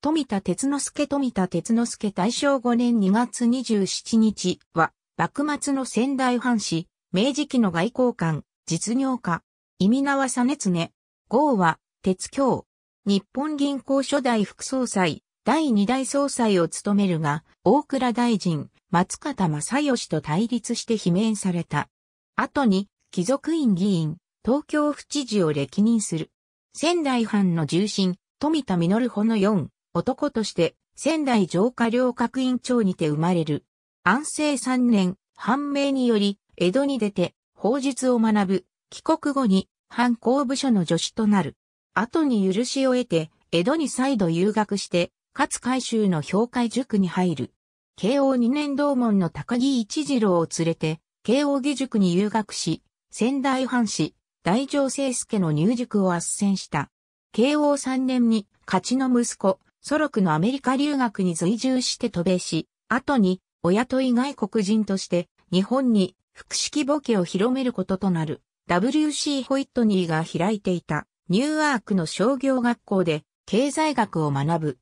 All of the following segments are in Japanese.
富田哲之助富田哲之助大正5年2月27日は、幕末の仙台藩士、明治期の外交官、実業家、意味縄実常、号は、鉄橋、日本銀行初代副総裁、第二代総裁を務めるが、大倉大臣、松方正義と対立して罷免された。後に、貴族院議員、東京府知事を歴任する。仙台藩の重臣、富田実穂の4、男として仙台城下両閣院長にて生まれる。安政三年、判明により、江戸に出て、法術を学ぶ。帰国後に、藩公部署の助手となる。後に許しを得て、江戸に再度留学して、勝海舟の評会塾に入る。慶応二年同門の高木一次郎を連れて、慶応義塾に留学し、仙台藩士、大乗聖助の入塾を斡旋した。慶応三年に、勝ちの息子、ソロクのアメリカ留学に随従して渡米し、後に、親とい外国人として、日本に、複式ボケを広めることとなる、W.C. ホイットニーが開いていた、ニューアークの商業学校で、経済学を学ぶ。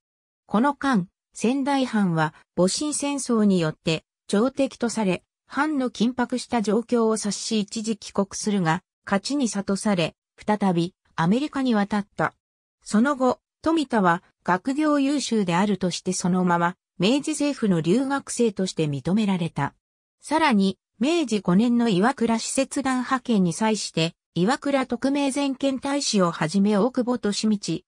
この間、仙台藩は、戊辰戦争によって、朝敵とされ、藩の緊迫した状況を察し一時帰国するが、勝ちに諭され、再び、アメリカに渡った。その後、富田は、学業優秀であるとしてそのまま、明治政府の留学生として認められた。さらに、明治5年の岩倉使節団派遣に際して、岩倉特命全権大使をはじめ大久保利道、伊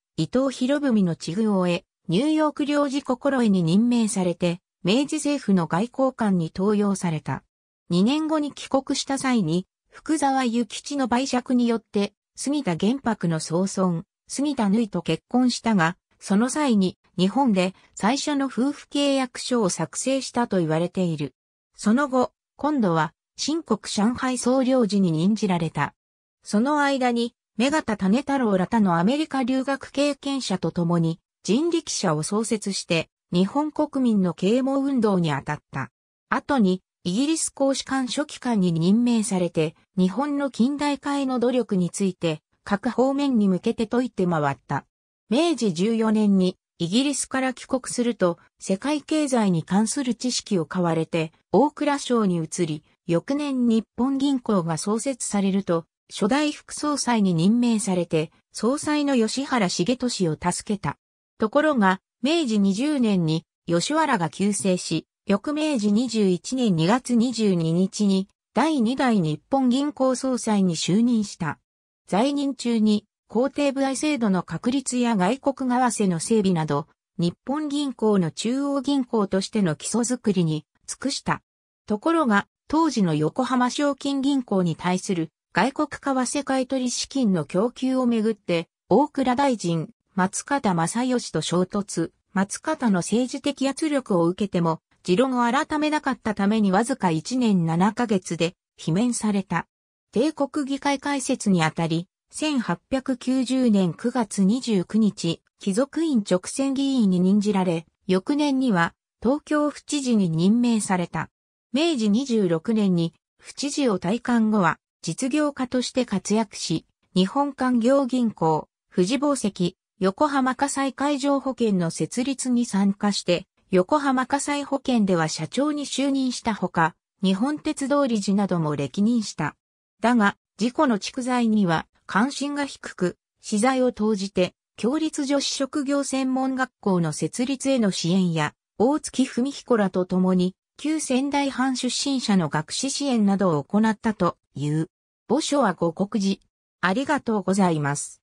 藤博文の地具を得、ニューヨーク領事心得に任命されて、明治政府の外交官に登用された。2年後に帰国した際に、福沢諭吉の売借によって、杉田玄白の総孫、杉田縫と結婚したが、その際に日本で最初の夫婦契約書を作成したと言われている。その後、今度は新国上海総領事に任じられた。その間に、目形種太郎ら他のアメリカ留学経験者と共に人力車を創設して日本国民の啓蒙運動に当たった。後にイギリス公使館書記官に任命されて日本の近代化への努力について各方面に向けて説いて回った。明治14年にイギリスから帰国すると世界経済に関する知識を買われて大蔵省に移り、翌年日本銀行が創設されると初代副総裁に任命されて総裁の吉原茂俊を助けた。ところが明治20年に吉原が急成し、翌明治21年2月22日に第2代日本銀行総裁に就任した。在任中に皇定部合制度の確立や外国為替の整備など、日本銀行の中央銀行としての基礎づくりに尽くした。ところが、当時の横浜賞金銀行に対する外国為替買取資金の供給をめぐって、大倉大臣、松方正義と衝突、松方の政治的圧力を受けても、持論を改めなかったためにわずか1年7ヶ月で罷免された。帝国議会解説にあたり、1890年9月29日、貴族院直選議員に任じられ、翌年には東京府知事に任命された。明治26年に府知事を退官後は実業家として活躍し、日本官業銀行、富士宝石、横浜火災海上保険の設立に参加して、横浜火災保険では社長に就任したほか、日本鉄道理事なども歴任した。だが、事故の蓄財には関心が低く、資材を投じて、共立女子職業専門学校の設立への支援や、大月文彦らと共に、旧仙台藩出身者の学士支援などを行ったという。墓所はご告示、ありがとうございます。